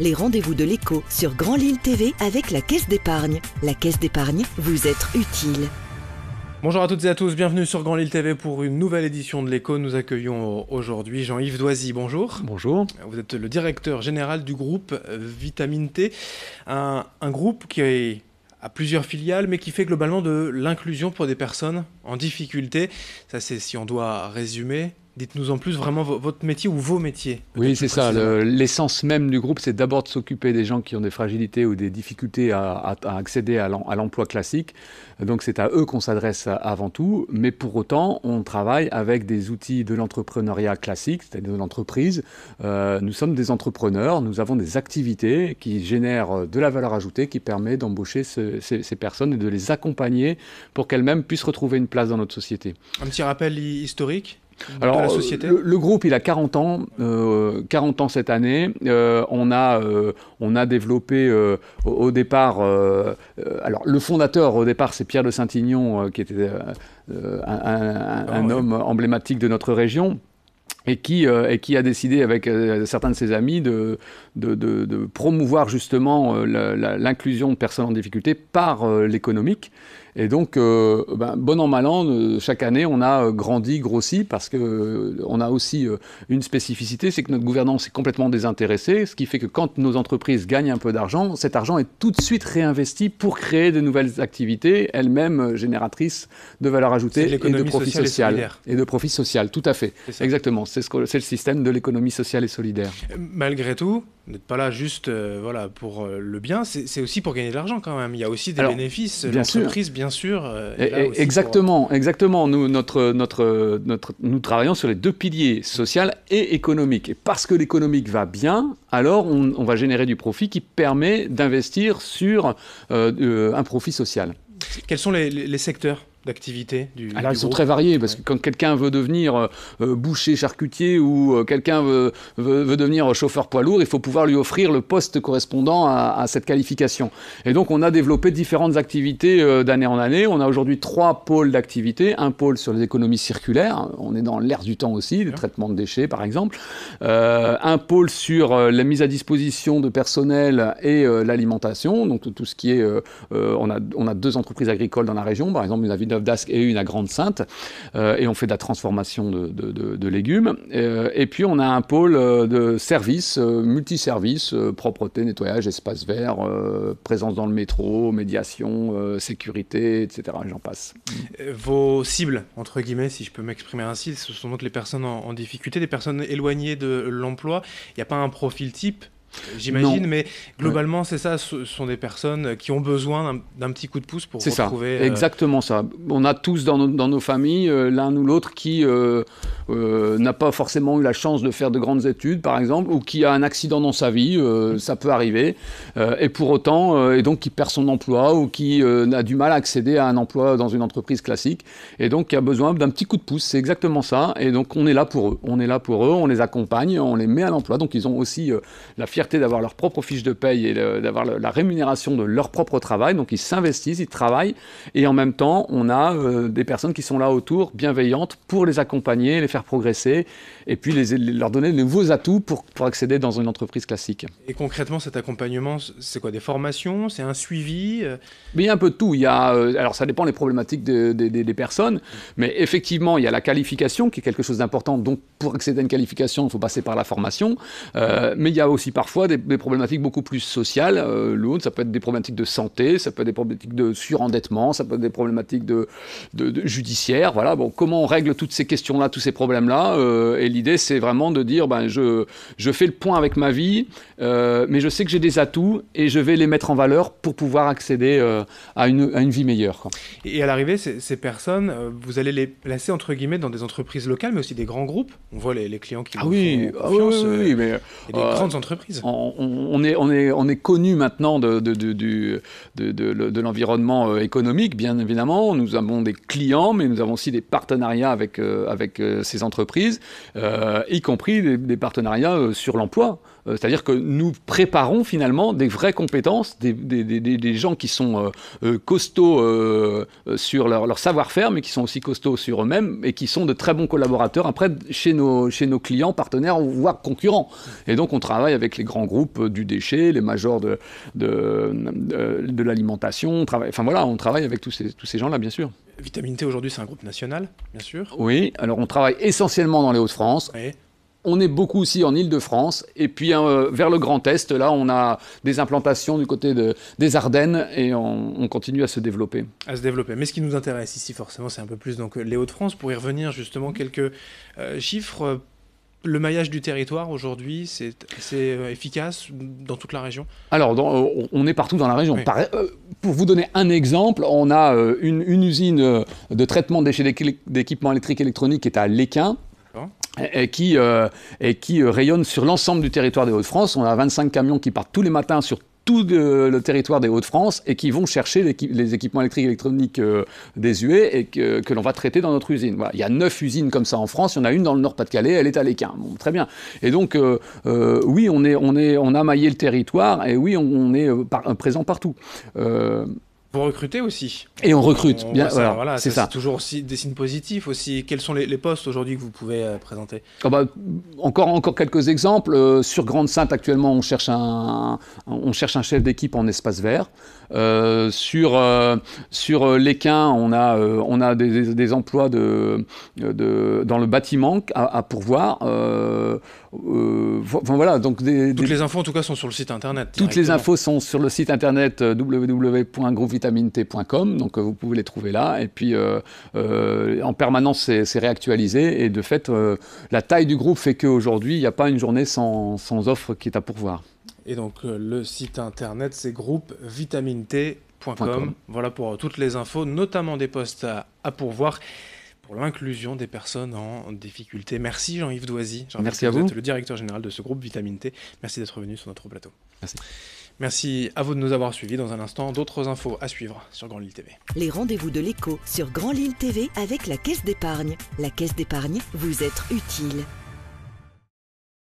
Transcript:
les rendez-vous de l'écho sur Grand Lille TV avec la Caisse d'épargne. La Caisse d'épargne, vous être utile. Bonjour à toutes et à tous, bienvenue sur Grand Lille TV pour une nouvelle édition de l'écho. Nous accueillons aujourd'hui Jean-Yves Doisy, bonjour. Bonjour. Vous êtes le directeur général du groupe Vitamine T, un, groupe qui a plusieurs filiales, mais qui fait globalement de l'inclusion pour des personnes en difficulté. Ça, c'est si on doit résumer. Dites-nous en plus vraiment votre métier ou vos métiers. Oui, c'est ça. L'essence même du groupe, c'est d'abord de s'occuper des gens qui ont des fragilités ou des difficultés à, accéder à l'emploi classique. Donc c'est à eux qu'on s'adresse avant tout. Mais pour autant, on travaille avec des outils de l'entrepreneuriat classique, c'est-à-dire de l'entreprise. Euh, nous sommes des entrepreneurs, nous avons des activités qui génèrent de la valeur ajoutée, qui permet d'embaucher ces, ces, personnes et de les accompagner pour qu'elles-mêmes puissent retrouver une place dans notre société. Un petit rappel historique alors, le, groupe, il a 40 ans, 40 euh, ans cette année. Euh, on, a, euh, on a développé au, départ. alors, le fondateur, au départ, c'est Pierre de Saint-Ignon, qui était un, ah homme emblématique de notre région. Et qui, qui, a décidé avec certains de ses amis de, de, promouvoir justement l'inclusion de personnes en difficulté par l'économique. Et donc, euh, ben, bon an, mal an, euh, chaque année, on a euh, grandi, grossi, parce qu'on a aussi une spécificité, c'est que notre gouvernance est complètement désintéressée, ce qui fait que quand nos entreprises gagnent un peu d'argent, cet argent est tout de suite réinvesti pour créer de nouvelles activités, elles-mêmes génératrices de valeur ajoutée et de profit social. Et, de profit social, tout à fait. Exactement, c'est le système de l'économie sociale et solidaire. Malgré tout, n'êtes pas là juste euh, voilà, pour euh, le bien, c'est aussi pour gagner de l'argent quand même. Il y a aussi des bénéfices. L'entreprise, bien sûr. Euh, exactement, exactement. Nous, notre, notre, notre, nous travaillons sur les deux piliers, social et économique. Et parce que l'économique va bien, alors on, va générer du profit qui permet d'investir sur un profit social. Quels sont les secteurs d'activités du Alors, ah, ils sont très variés parce que quand quelqu'un veut devenir euh, euh, boucher charcutier ou euh, quelqu'un veut, veut, devenir chauffeur poids lourd, il faut pouvoir lui offrir le poste correspondant à, cette qualification. Et donc on a développé différentes activités d'année en année. On a aujourd'hui trois pôles d'activité. Un pôle sur les économies circulaires, on est dans l'ère du temps aussi, le traitement de déchets par exemple. un pôle sur la mise à disposition de personnel et l'alimentation, donc tout, ce qui est... on, a, on a deux entreprises agricoles dans la région, par exemple une et une à Grande Sainte. Euh, et on fait de la transformation de, légumes. Euh, et puis on a un pôle euh, de services, multiservices, propreté, nettoyage, espace vert, présence dans le métro, médiation, sécurité, etc. J'en passe. Vos cibles, entre guillemets, si je peux m'exprimer ainsi, ce sont donc les personnes en, en difficulté, les personnes éloignées de l'emploi. Il n'y a pas un profil type J'imagine, mais globalement, c'est ça, ce sont des personnes qui ont besoin d'un petit coup de pouce pour retrouver... C'est ça, euh, exactement ça. On a tous dans nos, familles euh, l'un ou l'autre qui, euh, euh, n'a pas forcément eu la chance de faire de grandes études, par exemple, ou qui a un accident dans sa vie, euh, ça peut arriver, euh, et pour autant, et donc qui perd son emploi ou qui a du mal à accéder à un emploi dans une entreprise classique, et donc qui a besoin d'un petit coup de pouce, c'est exactement ça, et donc on est là pour eux, on est là pour eux, on les accompagne, on les met à l'emploi, donc ils ont aussi la fierté d'avoir leur propre fiche de paye et d'avoir la rémunération de leur propre travail, donc ils s'investissent, ils travaillent, et en même temps, on a des personnes qui sont là autour, bienveillantes, pour les accompagner, les faire progresser et puis les, leur donner de nouveaux atouts pour, accéder dans une entreprise classique. Et concrètement, cet accompagnement, c'est quoi Des formations C'est un suivi euh Mais il y a un peu de tout. Il y a, euh, alors ça dépend des problématiques des personnes, mais effectivement, il y a la qualification qui est quelque chose d'important. Donc pour accéder à une qualification, il faut passer par la formation. Euh, mais il y a aussi parfois des, problématiques beaucoup plus sociales. L'autre, ça peut être des problématiques de santé, ça peut être des problématiques de surendettement, ça peut être des problématiques de, judiciaire. Voilà, bon, comment on règle toutes ces questions-là, tous ces problèmes là euh, et l'idée, c'est vraiment de dire, ben, je, je fais le point avec ma vie, euh, mais je sais que j'ai des atouts et je vais les mettre en valeur pour pouvoir accéder euh, à, une, à, une, vie meilleure. Et à l'arrivée, ces, personnes, vous allez les placer entre guillemets dans des entreprises locales, mais aussi des grands groupes. On voit les, les clients qui ah, ah oui, oui, oui, mais, des grandes entreprises. On, est, on, est, on est connu maintenant de, de, de, de l'environnement économique, bien évidemment. Nous avons des clients, mais nous avons aussi des partenariats avec, avec ces entreprises, euh, y compris des, partenariats euh, sur l'emploi. Euh, c'est-à-dire que nous préparons finalement des vraies compétences, des, gens qui sont euh, euh, costauds sur leur, savoir-faire, mais qui sont aussi costauds sur eux-mêmes et qui sont de très bons collaborateurs après chez nos, chez nos clients, partenaires, voire concurrents. Et donc on travaille avec les grands groupes du déchet, les majors de, de, de, l'alimentation, enfin voilà, on travaille avec tous ces, tous ces gens-là, bien sûr. Vitamine T aujourd'hui, c'est un groupe national, bien sûr. Oui, alors on travaille essentiellement dans les Hauts-de-France. Oui on est beaucoup aussi en ile de france et puis hein, euh, vers le Grand Est, là, on a des implantations du côté des Ardennes et on, continue à se développer. À se développer. Mais ce qui nous intéresse ici, forcément, c'est un peu plus donc euh, les Hauts-de-France. Pour y revenir, justement, quelques euh, chiffres. Le maillage du territoire aujourd'hui, c'est efficace dans toute la région Alors, on est partout dans la région. pour vous donner un exemple, on a une, usine de traitement des déchets d'équipements électriques et électroniques qui est à Léquin qui, et qui euh, euh, rayonne sur l'ensemble du territoire des Hauts-de-France. On a 25 camions qui partent tous les matins sur tout euh, le territoire des Hauts-de-France et qui vont chercher les équipements électriques et électroniques désuets e et que, l'on va traiter dans notre usine. Voilà. Il y a neuf usines comme ça en France, il y en a une dans le Nord-Pas-de-Calais, elle est à l'Équin. très bien. Et donc, oui, on, est, on, est, on a maillé le territoire et oui, on, est présent partout. Pour recruter aussi. Et on recrute, bien, voilà, c'est ça. C'est toujours aussi des signes positifs aussi. Quels sont les, postes aujourd'hui que vous pouvez euh, présenter ah bah, encore, encore quelques exemples. Euh, sur Grande-Sainte, actuellement, on cherche un, on cherche un chef d'équipe en espace vert. Euh, sur sur l'Équin, on a, on a des, emplois de, de, dans le bâtiment à, pourvoir. voilà, donc Toutes les infos, en tout cas, sont sur le site internet. Toutes les infos sont sur le site internet www.groupe vitamint.com, donc euh, vous pouvez les trouver là. Et puis euh, euh, en permanence, c'est réactualisé. Et de fait, la taille du groupe fait qu'aujourd'hui, il n'y a pas une journée sans, offre qui est à pourvoir. Et donc le site internet, c'est groupe Voilà pour toutes les infos, notamment des postes à, pourvoir pour l'inclusion des personnes en difficulté. Merci Jean-Yves Doisy. Merci à vous. vous êtes le directeur général de ce groupe Vitamine Merci d'être venu sur notre plateau. Merci. Merci à vous de nous avoir suivis. Dans un instant, d'autres infos à suivre sur Grand Lille TV. Les rendez-vous de l'écho sur Grand Lille TV avec la Caisse d'épargne. La Caisse d'épargne, vous êtes utile.